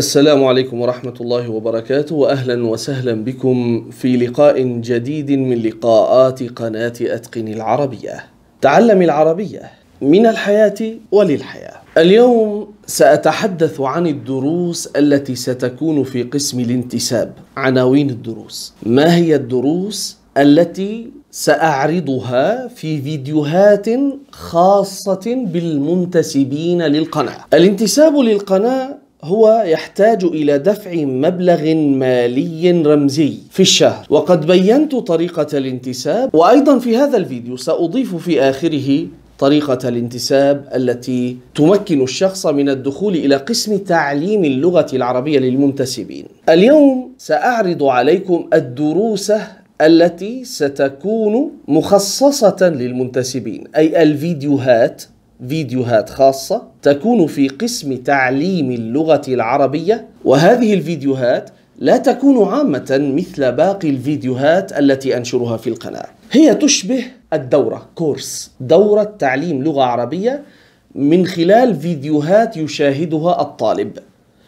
السلام عليكم ورحمة الله وبركاته وأهلا وسهلا بكم في لقاء جديد من لقاءات قناة أتقن العربية تعلم العربية من الحياة وللحياة اليوم سأتحدث عن الدروس التي ستكون في قسم الانتساب عناوين الدروس ما هي الدروس التي سأعرضها في فيديوهات خاصة بالمنتسبين للقناة الانتساب للقناة هو يحتاج إلى دفع مبلغ مالي رمزي في الشهر وقد بينت طريقة الانتساب وأيضا في هذا الفيديو سأضيف في آخره طريقة الانتساب التي تمكن الشخص من الدخول إلى قسم تعليم اللغة العربية للمنتسبين. اليوم سأعرض عليكم الدروس التي ستكون مخصصة للمنتسبين، أي الفيديوهات فيديوهات خاصة تكون في قسم تعليم اللغة العربية وهذه الفيديوهات لا تكون عامة مثل باقي الفيديوهات التي أنشرها في القناة هي تشبه الدورة كورس دورة تعليم لغة عربية من خلال فيديوهات يشاهدها الطالب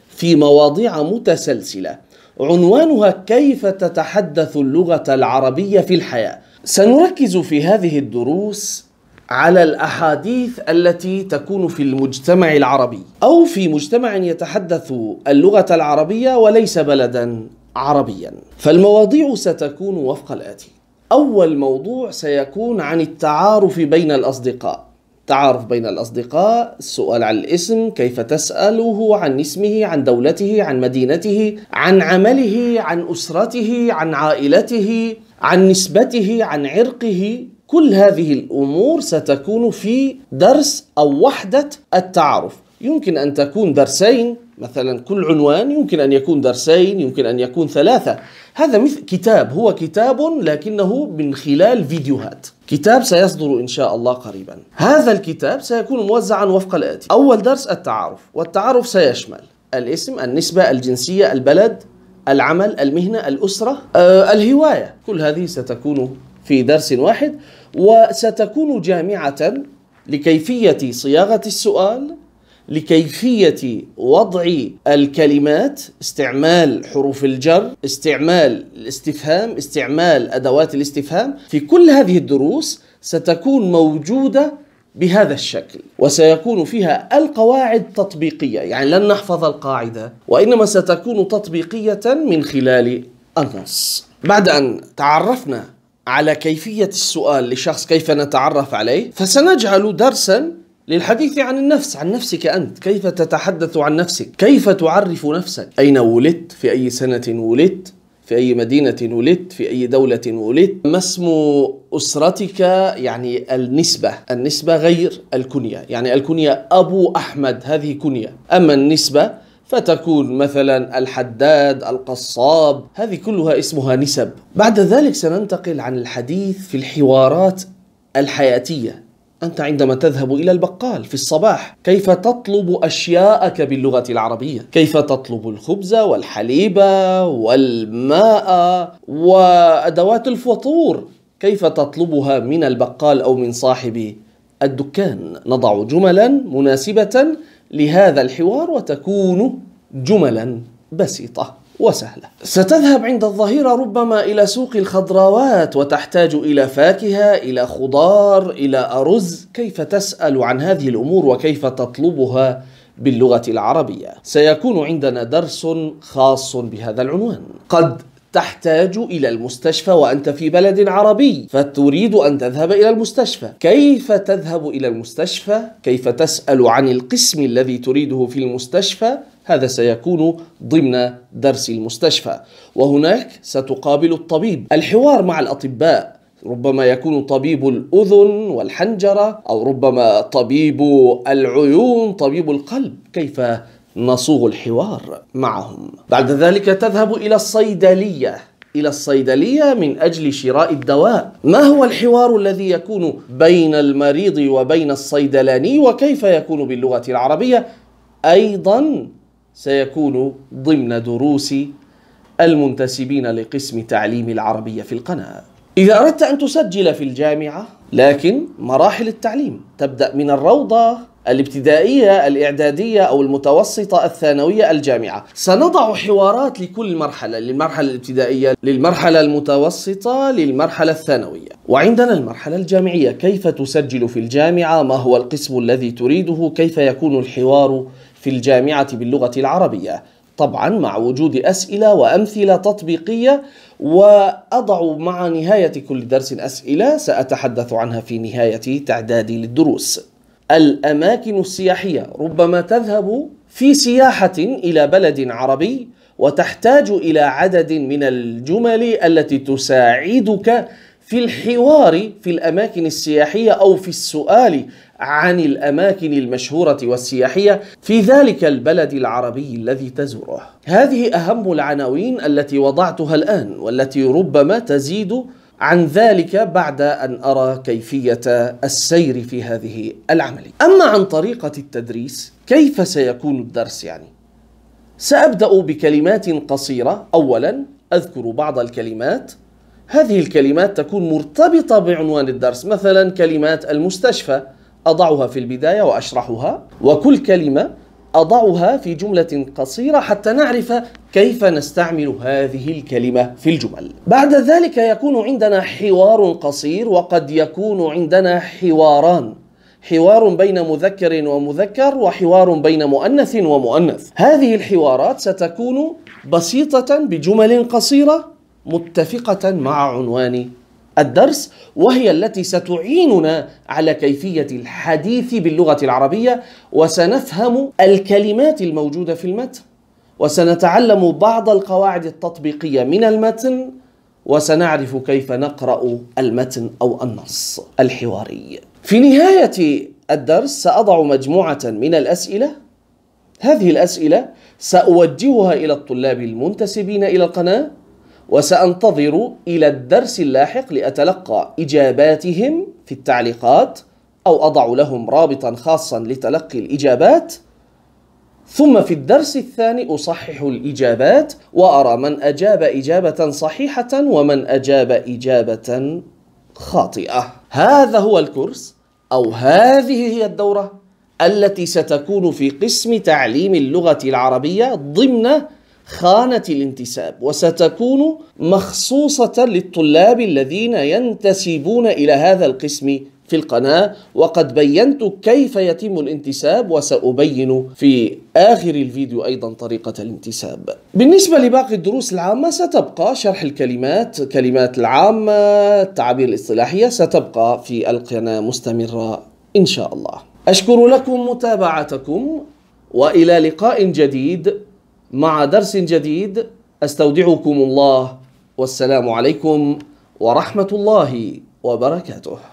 في مواضيع متسلسلة عنوانها كيف تتحدث اللغة العربية في الحياة سنركز في هذه الدروس على الاحاديث التي تكون في المجتمع العربي او في مجتمع يتحدث اللغه العربيه وليس بلدا عربيا فالمواضيع ستكون وفق الاتي اول موضوع سيكون عن التعارف بين الاصدقاء تعارف بين الأصدقاء السؤال عن الاسم كيف تسأله عن اسمه عن دولته عن مدينته عن عمله عن أسرته عن عائلته عن نسبته عن عرقه كل هذه الأمور ستكون في درس أو وحدة التعارف يمكن أن تكون درسين مثلا كل عنوان يمكن أن يكون درسين يمكن أن يكون ثلاثة هذا مثل كتاب هو كتاب لكنه من خلال فيديوهات كتاب سيصدر إن شاء الله قريبا هذا الكتاب سيكون موزعا وفق الآتي أول درس التعارف والتعارف سيشمل الاسم النسبة الجنسية البلد العمل المهنة الأسرة آه، الهواية كل هذه ستكون في درس واحد وستكون جامعة لكيفية صياغة السؤال لكيفية وضع الكلمات استعمال حروف الجر استعمال الاستفهام استعمال أدوات الاستفهام في كل هذه الدروس ستكون موجودة بهذا الشكل وسيكون فيها القواعد تطبيقية يعني لن نحفظ القاعدة وإنما ستكون تطبيقية من خلال النص بعد أن تعرفنا على كيفية السؤال لشخص كيف نتعرف عليه فسنجعل درسا للحديث عن النفس عن نفسك أنت كيف تتحدث عن نفسك كيف تعرف نفسك أين ولدت في أي سنة ولدت في أي مدينة ولدت في أي دولة ولدت ما اسم أسرتك يعني النسبة النسبة غير الكنية يعني الكنية أبو أحمد هذه كنية أما النسبة فتكون مثلا الحداد القصاب هذه كلها اسمها نسب بعد ذلك سننتقل عن الحديث في الحوارات الحياتية أنت عندما تذهب إلى البقال في الصباح كيف تطلب أشياءك باللغة العربية كيف تطلب الخبز والحليب والماء وأدوات الفطور كيف تطلبها من البقال أو من صاحب الدكان نضع جملا مناسبة لهذا الحوار وتكون جملا بسيطة وسهلة. ستذهب عند الظهيرة ربما إلى سوق الخضروات وتحتاج إلى فاكهة، إلى خضار، إلى أرز، كيف تسأل عن هذه الأمور وكيف تطلبها باللغة العربية؟ سيكون عندنا درس خاص بهذا العنوان. قد تحتاج إلى المستشفى وأنت في بلد عربي فتريد أن تذهب إلى المستشفى كيف تذهب إلى المستشفى؟ كيف تسأل عن القسم الذي تريده في المستشفى؟ هذا سيكون ضمن درس المستشفى وهناك ستقابل الطبيب الحوار مع الأطباء ربما يكون طبيب الأذن والحنجرة أو ربما طبيب العيون طبيب القلب كيف نصوغ الحوار معهم بعد ذلك تذهب إلى الصيدلية إلى الصيدلية من أجل شراء الدواء ما هو الحوار الذي يكون بين المريض وبين الصيدلاني وكيف يكون باللغة العربية أيضا سيكون ضمن دروس المنتسبين لقسم تعليم العربية في القناة إذا أردت أن تسجل في الجامعة لكن مراحل التعليم تبدأ من الروضة الابتدائية الإعدادية أو المتوسطة الثانوية الجامعة سنضع حوارات لكل مرحلة للمرحلة الابتدائية للمرحلة المتوسطة للمرحلة الثانوية وعندنا المرحلة الجامعية كيف تسجل في الجامعة ما هو القسم الذي تريده كيف يكون الحوار في الجامعة باللغة العربية طبعا مع وجود أسئلة وأمثلة تطبيقية وأضع مع نهاية كل درس أسئلة سأتحدث عنها في نهاية تعدادي للدروس الأماكن السياحية ربما تذهب في سياحة إلى بلد عربي وتحتاج إلى عدد من الجمل التي تساعدك في الحوار في الأماكن السياحية أو في السؤال عن الأماكن المشهورة والسياحية في ذلك البلد العربي الذي تزوره. هذه أهم العناوين التي وضعتها الآن والتي ربما تزيد عن ذلك بعد أن أرى كيفية السير في هذه العملية أما عن طريقة التدريس كيف سيكون الدرس يعني؟ سأبدأ بكلمات قصيرة أولا أذكر بعض الكلمات هذه الكلمات تكون مرتبطة بعنوان الدرس مثلا كلمات المستشفى أضعها في البداية وأشرحها وكل كلمة أضعها في جملة قصيرة حتى نعرف كيف نستعمل هذه الكلمة في الجمل. بعد ذلك يكون عندنا حوار قصير وقد يكون عندنا حواران. حوار بين مذكر ومذكر وحوار بين مؤنث ومؤنث. هذه الحوارات ستكون بسيطة بجمل قصيرة متفقة مع عنوان الدرس وهي التي ستعيننا على كيفية الحديث باللغة العربية وسنفهم الكلمات الموجودة في المتن وسنتعلم بعض القواعد التطبيقية من المتن وسنعرف كيف نقرأ المتن أو النص الحواري في نهاية الدرس سأضع مجموعة من الأسئلة هذه الأسئلة سأوجهها إلى الطلاب المنتسبين إلى القناة وسأنتظر إلى الدرس اللاحق لأتلقى إجاباتهم في التعليقات أو أضع لهم رابطا خاصا لتلقي الإجابات ثم في الدرس الثاني أصحح الإجابات وأرى من أجاب إجابة صحيحة ومن أجاب إجابة خاطئة هذا هو الكورس أو هذه هي الدورة التي ستكون في قسم تعليم اللغة العربية ضمن خانة الانتساب وستكون مخصوصة للطلاب الذين ينتسبون إلى هذا القسم في القناة وقد بينت كيف يتم الانتساب وسأبين في آخر الفيديو أيضا طريقة الانتساب بالنسبة لباقي الدروس العامة ستبقى شرح الكلمات كلمات العامة التعابير الاصطلاحية ستبقى في القناة مستمرة إن شاء الله أشكر لكم متابعتكم وإلى لقاء جديد مع درس جديد استودعكم الله والسلام عليكم ورحمه الله وبركاته